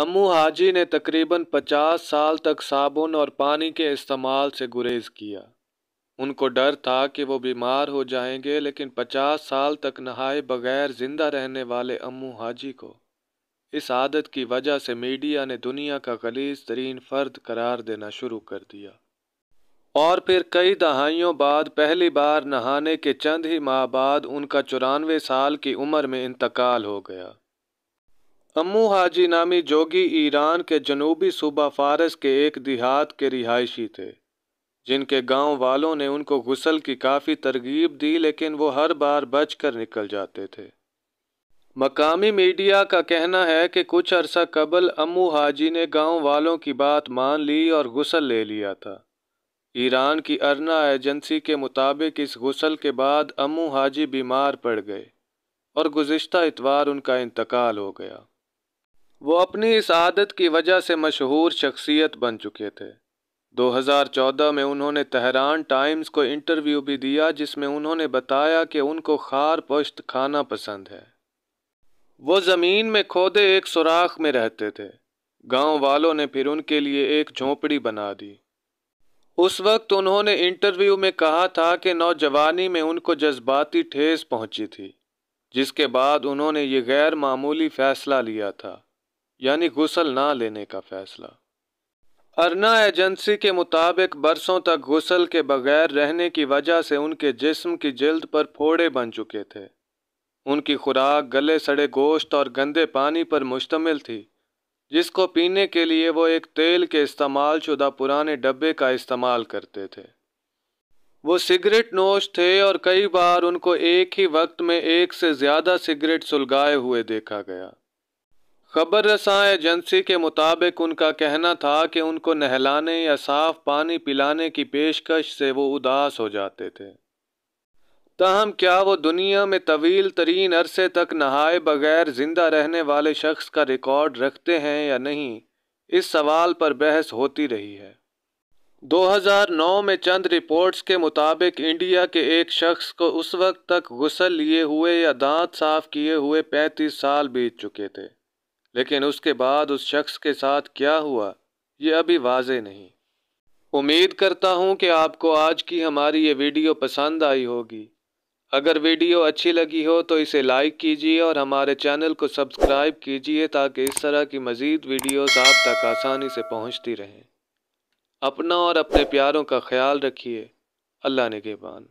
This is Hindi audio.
अम्मू हाजी ने तकरीबन पचास साल तक साबुन और पानी के इस्तेमाल से गुरेज किया उनको डर था कि वो बीमार हो जाएंगे लेकिन पचास साल तक नहाए बगैर जिंदा रहने वाले अम्मू हाजी को इस आदत की वजह से मीडिया ने दुनिया का गलीज तरीन फर्द करार देना शुरू कर दिया और फिर कई दहाइयों बाद पहली बार नहाने के चंद ही माह बाद उनका चौरानवे साल की उम्र में इंतकाल हो गया अम्मू हाजी नामी जोगी ईरान के जनूबी सूबा फारस के एक देहात के रिहायशी थे जिनके गांव वालों ने उनको गुसल की काफ़ी तरगीब दी लेकिन वो हर बार बच कर निकल जाते थे मकामी मीडिया का कहना है कि कुछ अरसा कबल अम्मू हाजी ने गांव वालों की बात मान ली और गुसल ले लिया था ईरान की अरना एजेंसी के मुताबिक इस गुसल के बाद अम्मू हाजी बीमार पड़ गए और गुज्त इतवार उनका इंतकाल हो गया वो अपनी इस आदत की वजह से मशहूर शख्सियत बन चुके थे 2014 में उन्होंने तहरान टाइम्स को इंटरव्यू भी दिया जिसमें उन्होंने बताया कि उनको खार पश्त खाना पसंद है वो ज़मीन में खोदे एक सुराख में रहते थे गांव वालों ने फिर उनके लिए एक झोपड़ी बना दी उस वक्त उन्होंने इंटरव्यू में कहा था कि नौजवानी में उनको जज्बाती ठेस पहुंची थी जिसके बाद उन्होंने ये गैर मामूली फ़ैसला लिया था यानी गुसल ना लेने का फैसला अरना एजेंसी के मुताबिक बरसों तक गुसल के बगैर रहने की वजह से उनके जिस्म की जल्द पर फोड़े बन चुके थे उनकी खुराक गले सड़े गोश्त और गंदे पानी पर मुश्तमिल थी जिसको पीने के लिए वो एक तेल के इस्तेमाल शुदा पुराने डब्बे का इस्तेमाल करते थे वो सिगरेट नोश थे और कई बार उनको एक ही वक्त में एक से ज़्यादा सिगरेट सुलगाए हुए देखा गया खबर रसा एजेंसी के मुताबिक उनका कहना था कि उनको नहलाने या साफ पानी पिलाने की पेशकश से वो उदास हो जाते थे ताहम क्या वो दुनिया में तवील तरीन अरसे तक नहाए बगैर जिंदा रहने वाले शख्स का रिकॉर्ड रखते हैं या नहीं इस सवाल पर बहस होती रही है 2009 में चंद रिपोर्ट्स के मुताबिक इंडिया के एक शख्स को उस वक्त तक गुसल लिए हुए या दांत साफ किए हुए 35 साल बीत चुके थे लेकिन उसके बाद उस शख्स के साथ क्या हुआ ये अभी वाज नहीं उम्मीद करता हूँ कि आपको आज की हमारी ये वीडियो पसंद आई होगी अगर वीडियो अच्छी लगी हो तो इसे लाइक कीजिए और हमारे चैनल को सब्सक्राइब कीजिए ताकि इस तरह की मज़ीद वीडियोस आप तक आसानी से पहुंचती रहें अपना और अपने प्यारों का ख्याल रखिए अल्लाह ने के बान